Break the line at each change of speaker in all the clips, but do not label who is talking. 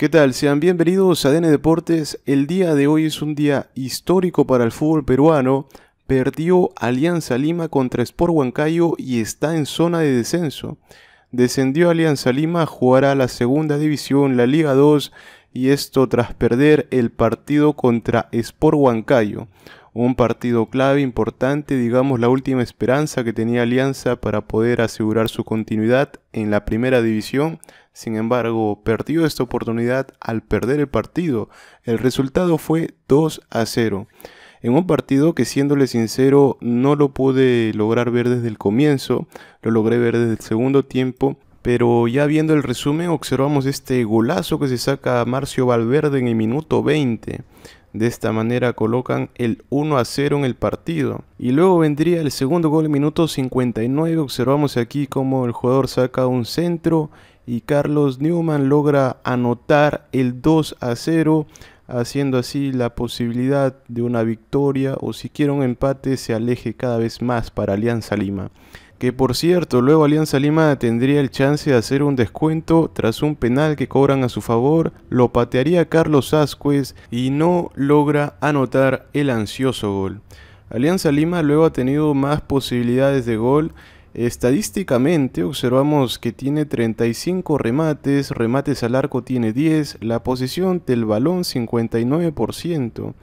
¿Qué tal? Sean bienvenidos a DN Deportes. El día de hoy es un día histórico para el fútbol peruano. Perdió Alianza Lima contra Sport Huancayo y está en zona de descenso. Descendió Alianza Lima, jugará la segunda división, la Liga 2, y esto tras perder el partido contra Sport Huancayo un partido clave importante, digamos la última esperanza que tenía Alianza para poder asegurar su continuidad en la primera división. Sin embargo, perdió esta oportunidad al perder el partido. El resultado fue 2 a 0. En un partido que, siéndole sincero, no lo pude lograr ver desde el comienzo, lo logré ver desde el segundo tiempo, pero ya viendo el resumen observamos este golazo que se saca Marcio Valverde en el minuto 20. De esta manera colocan el 1 a 0 en el partido. Y luego vendría el segundo gol en minuto 59. Observamos aquí cómo el jugador saca un centro y Carlos Newman logra anotar el 2 a 0 haciendo así la posibilidad de una victoria o siquiera un empate se aleje cada vez más para Alianza Lima que por cierto luego Alianza Lima tendría el chance de hacer un descuento tras un penal que cobran a su favor, lo patearía Carlos Asquez y no logra anotar el ansioso gol. Alianza Lima luego ha tenido más posibilidades de gol. Estadísticamente observamos que tiene 35 remates, remates al arco tiene 10, la posición del balón 59%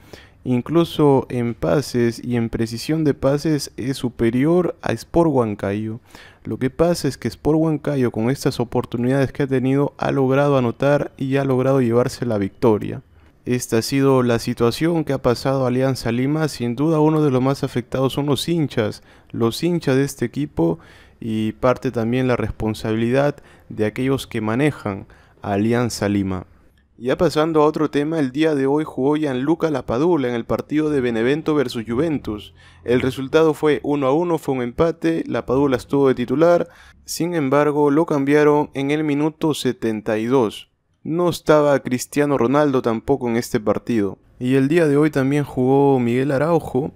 incluso en pases y en precisión de pases es superior a Sport Huancayo. Lo que pasa es que Sport Huancayo con estas oportunidades que ha tenido ha logrado anotar y ha logrado llevarse la victoria. Esta ha sido la situación que ha pasado Alianza Lima. Sin duda uno de los más afectados son los hinchas, los hinchas de este equipo y parte también la responsabilidad de aquellos que manejan a Alianza Lima. Ya pasando a otro tema, el día de hoy jugó Gianluca Lapadula en el partido de Benevento versus Juventus. El resultado fue 1 a 1, fue un empate, Lapadula estuvo de titular, sin embargo lo cambiaron en el minuto 72. No estaba Cristiano Ronaldo tampoco en este partido. Y el día de hoy también jugó Miguel Araujo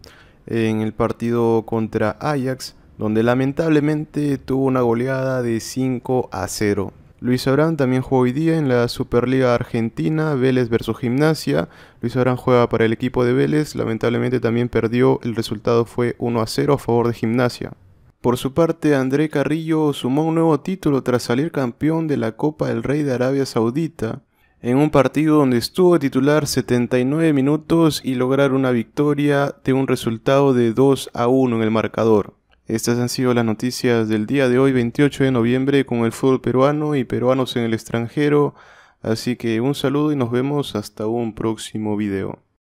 en el partido contra Ajax, donde lamentablemente tuvo una goleada de 5 a 0. Luis Abraham también jugó hoy día en la Superliga Argentina, Vélez versus Gimnasia. Luis Abraham juega para el equipo de Vélez, lamentablemente también perdió, el resultado fue 1 a 0 a favor de Gimnasia. Por su parte, André Carrillo sumó un nuevo título tras salir campeón de la Copa del Rey de Arabia Saudita, en un partido donde estuvo titular 79 minutos y lograr una victoria de un resultado de 2 a 1 en el marcador. Estas han sido las noticias del día de hoy, 28 de noviembre, con el fútbol peruano y peruanos en el extranjero. Así que un saludo y nos vemos hasta un próximo video.